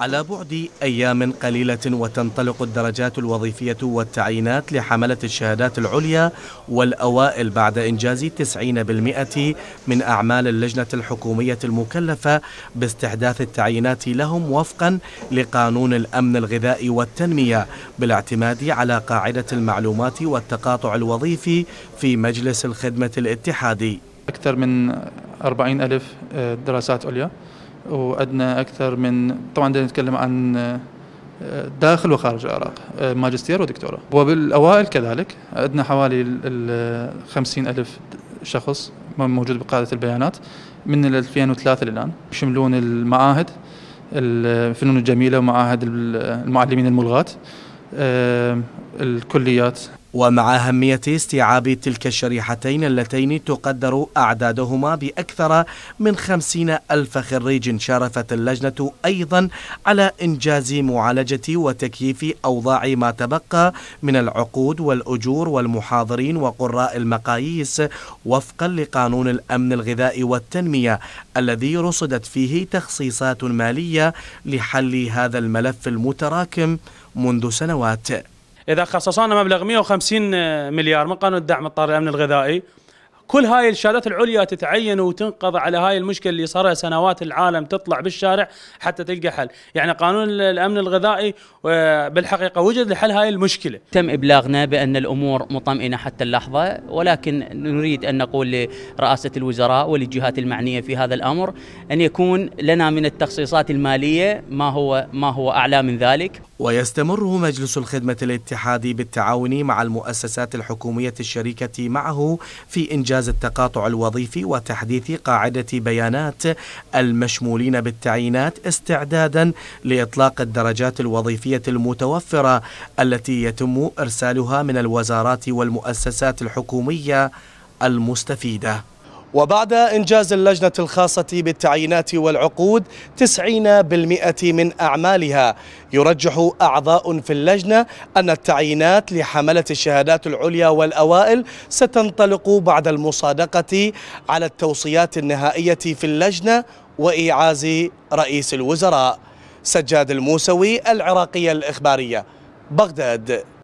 على بعد أيام قليلة وتنطلق الدرجات الوظيفية والتعيينات لحملة الشهادات العليا والأوائل بعد إنجاز 90% من أعمال اللجنة الحكومية المكلفة باستحداث التعيينات لهم وفقا لقانون الأمن الغذائي والتنمية بالاعتماد على قاعدة المعلومات والتقاطع الوظيفي في مجلس الخدمة الاتحادي أكثر من 40 ألف دراسات عليا وأدنى أكثر من طبعا نتكلم عن آه، داخل وخارج العراق آه، ماجستير ودكتوراه وبالأوائل كذلك عندنا حوالي ال ألف شخص موجود بقاعدة البيانات من 2003 للآن يشملون المعاهد الفنون الجميلة ومعاهد المعلمين الملغات آه، الكليات ومع أهمية استيعاب تلك الشريحتين اللتين تقدر أعدادهما بأكثر من خمسين ألف خريج شارفت اللجنة أيضا على إنجاز معالجة وتكييف أوضاع ما تبقى من العقود والأجور والمحاضرين وقراء المقاييس وفقا لقانون الأمن الغذائي والتنمية الذي رصدت فيه تخصيصات مالية لحل هذا الملف المتراكم منذ سنوات اذا خصصنا مبلغ 150 مليار من قانون الدعم الطارئ الامن الغذائي كل هاي الشهادات العليا تتعين وتنقض على هاي المشكله اللي صار سنوات العالم تطلع بالشارع حتى تلقى حل، يعني قانون الامن الغذائي بالحقيقه وجد لحل هاي المشكله. تم ابلاغنا بان الامور مطمئنه حتى اللحظه ولكن نريد ان نقول لرئاسه الوزراء وللجهات المعنيه في هذا الامر ان يكون لنا من التخصيصات الماليه ما هو ما هو اعلى من ذلك. ويستمر مجلس الخدمة الاتحادي بالتعاون مع المؤسسات الحكومية الشريكة معه في إنجاز التقاطع الوظيفي وتحديث قاعدة بيانات المشمولين بالتعيينات استعدادا لإطلاق الدرجات الوظيفية المتوفرة التي يتم إرسالها من الوزارات والمؤسسات الحكومية المستفيده وبعد إنجاز اللجنة الخاصة بالتعيينات والعقود 90% من أعمالها يرجح أعضاء في اللجنة أن التعيينات لحملة الشهادات العليا والأوائل ستنطلق بعد المصادقة على التوصيات النهائية في اللجنة وإيعاز رئيس الوزراء سجاد الموسوي العراقية الإخبارية بغداد